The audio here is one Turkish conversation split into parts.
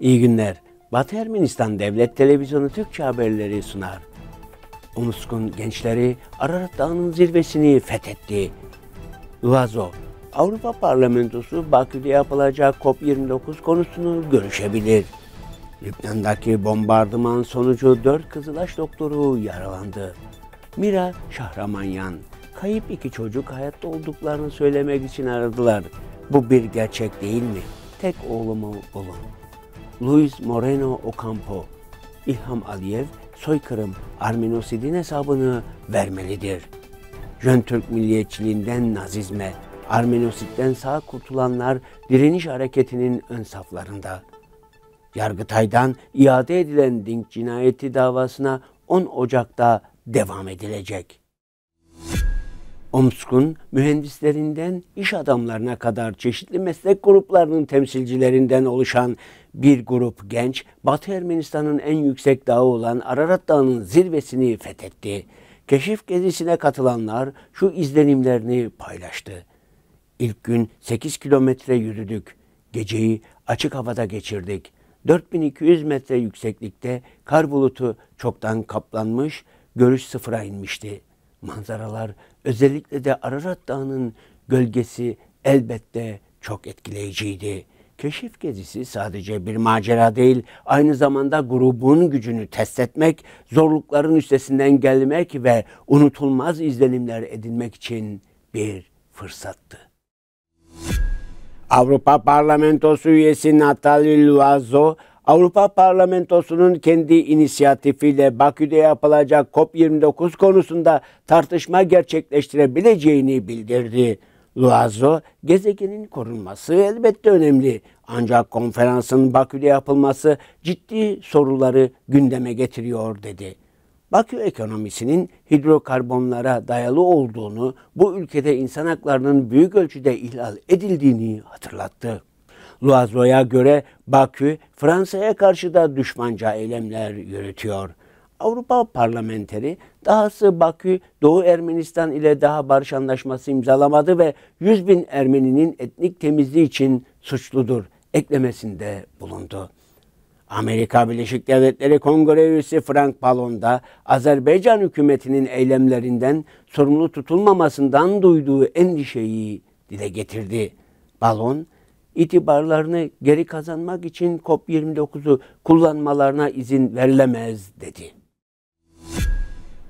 İyi günler. Batı Ermenistan Devlet Televizyonu Türkçe haberleri sunar. Omskun gençleri Ararat Dağı'nın zirvesini fethetti. Lazo, Avrupa Parlamentosu Bakü'de yapılacak COP29 konusunu görüşebilir. Lübnan'daki bombardıman sonucu dört Kızılaş doktoru yaralandı. Mira Şahramanyan, kayıp iki çocuk hayatta olduklarını söylemek için aradılar. Bu bir gerçek değil mi? Tek oğlumu bulun. Luis Moreno Ocampo, İlham Aliyev soykırım Arminosid'in hesabını vermelidir. Jön Türk milliyetçiliğinden nazizme, Arminosit'ten sağ kurtulanlar direniş hareketinin ön saflarında. Yargıtay'dan iade edilen Dink cinayeti davasına 10 Ocak'ta devam edilecek. Omsk'un mühendislerinden iş adamlarına kadar çeşitli meslek gruplarının temsilcilerinden oluşan bir grup genç Batı Ermenistan'ın en yüksek dağı olan Ararat Dağı'nın zirvesini fethetti. Keşif gezisine katılanlar şu izlenimlerini paylaştı. İlk gün 8 kilometre yürüdük. Geceyi açık havada geçirdik. 4200 metre yükseklikte kar bulutu çoktan kaplanmış, görüş sıfıra inmişti. Manzaralar Özellikle de Ararat Dağı'nın gölgesi elbette çok etkileyiciydi. Keşif gezisi sadece bir macera değil, aynı zamanda grubun gücünü test etmek, zorlukların üstesinden gelmek ve unutulmaz izlenimler edinmek için bir fırsattı. Avrupa Parlamentosu üyesi Nathalie Loiseau, Avrupa Parlamentosu'nun kendi inisiyatifiyle Bakü'de yapılacak COP29 konusunda tartışma gerçekleştirebileceğini bildirdi. Luazo, gezegenin korunması elbette önemli. Ancak konferansın Bakü'de yapılması ciddi soruları gündeme getiriyor dedi. Bakü ekonomisinin hidrokarbonlara dayalı olduğunu, bu ülkede insan haklarının büyük ölçüde ihlal edildiğini hatırlattı. Luazlo'ya göre Bakü Fransa'ya karşı da düşmanca eylemler yürütüyor. Avrupa parlamenteri dahası Bakü Doğu Ermenistan ile daha barış anlaşması imzalamadı ve 100 bin Ermeninin etnik temizliği için suçludur eklemesinde bulundu. Amerika Birleşik Devletleri Kongre üyesi Frank Palon da Azerbaycan hükümetinin eylemlerinden sorumlu tutulmamasından duyduğu endişeyi dile getirdi. Balon, itibarlarını geri kazanmak için COP29'u kullanmalarına izin verilemez dedi.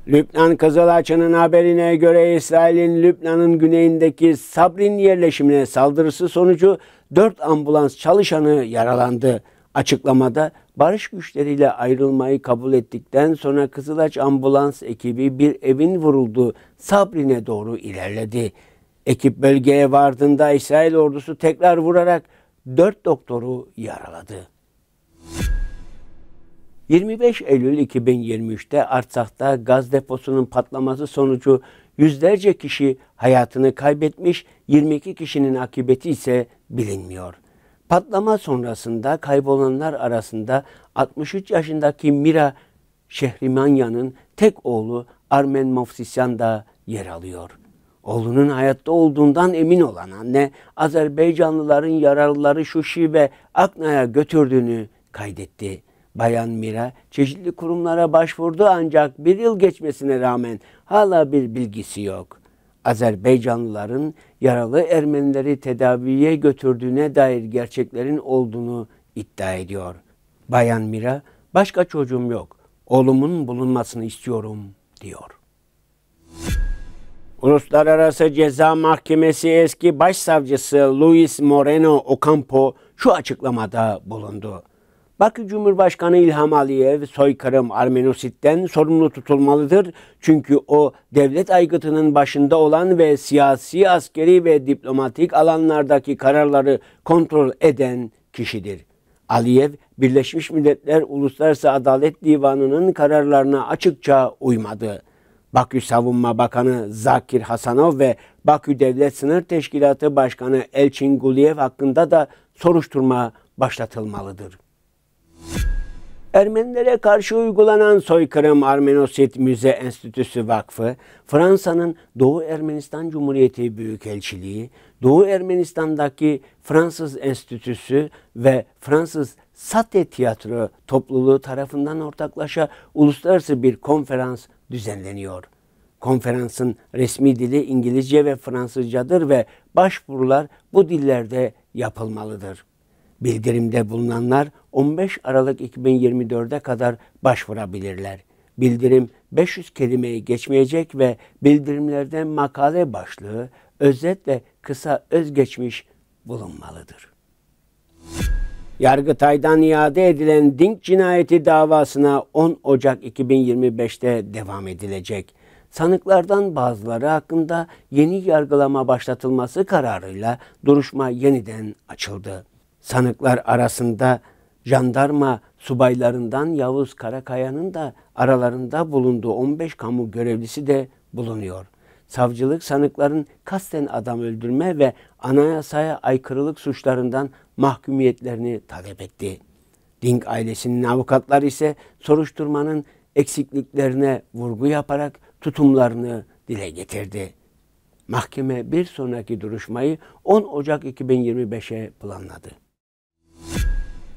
Lübnan Kızılaçı'nın haberine göre İsrail'in Lübnan'ın güneyindeki Sabrin yerleşimine saldırısı sonucu 4 ambulans çalışanı yaralandı. Açıklamada barış güçleriyle ayrılmayı kabul ettikten sonra Kızılaç ambulans ekibi bir evin vurulduğu Sabrin'e doğru ilerledi. Ekip bölgeye vardığında İsrail ordusu tekrar vurarak dört doktoru yaraladı. 25 Eylül 2023'te Artsak'ta gaz deposunun patlaması sonucu yüzlerce kişi hayatını kaybetmiş, 22 kişinin akıbeti ise bilinmiyor. Patlama sonrasında kaybolanlar arasında 63 yaşındaki Mira Şehrimanya'nın tek oğlu Armen Mofsisyan da yer alıyor. Oğlunun hayatta olduğundan emin olan anne, Azerbaycanlıların yaralıları Şuşi ve Akna'ya götürdüğünü kaydetti. Bayan Mira çeşitli kurumlara başvurdu ancak bir yıl geçmesine rağmen hala bir bilgisi yok. Azerbaycanlıların yaralı Ermenileri tedaviye götürdüğüne dair gerçeklerin olduğunu iddia ediyor. Bayan Mira, başka çocuğum yok, oğlumun bulunmasını istiyorum diyor. Uluslararası Ceza Mahkemesi eski başsavcısı Luis Moreno Ocampo şu açıklamada bulundu. Bakü Cumhurbaşkanı İlham Aliyev soykırım Armenosit'ten sorumlu tutulmalıdır. Çünkü o devlet aygıtının başında olan ve siyasi, askeri ve diplomatik alanlardaki kararları kontrol eden kişidir. Aliyev, Birleşmiş Milletler Uluslararası Adalet Divanı'nın kararlarına açıkça uymadı. Bakü Savunma Bakanı Zakir Hasanov ve Bakü Devlet Sınır Teşkilatı Başkanı Elçin Guliyev hakkında da soruşturma başlatılmalıdır. Ermenilere karşı uygulanan soykırım Armenosit Müze Enstitüsü Vakfı, Fransa'nın Doğu Ermenistan Cumhuriyeti Büyükelçiliği, Doğu Ermenistan'daki Fransız Enstitüsü ve Fransız Sate Tiyatro topluluğu tarafından ortaklaşa uluslararası bir konferans düzenleniyor. Konferansın resmi dili İngilizce ve Fransızcadır ve başvurular bu dillerde yapılmalıdır. Bildirimde bulunanlar 15 Aralık 2024'e kadar başvurabilirler. Bildirim 500 kelimeyi geçmeyecek ve bildirimlerden makale başlığı, özet ve kısa özgeçmiş bulunmalıdır. Yargıtay'dan iade edilen Dink cinayeti davasına 10 Ocak 2025'te devam edilecek. Sanıklardan bazıları hakkında yeni yargılama başlatılması kararıyla duruşma yeniden açıldı. Sanıklar arasında jandarma subaylarından Yavuz Karakaya'nın da aralarında bulunduğu 15 kamu görevlisi de bulunuyor savcılık sanıkların kasten adam öldürme ve anayasaya aykırılık suçlarından mahkumiyetlerini talep etti. Ding ailesinin avukatları ise soruşturmanın eksikliklerine vurgu yaparak tutumlarını dile getirdi. Mahkeme bir sonraki duruşmayı 10 Ocak 2025'e planladı.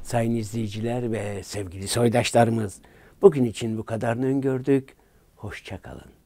Sayın izleyiciler ve sevgili soydaşlarımız, bugün için bu kadarını öngördük. Hoşçakalın.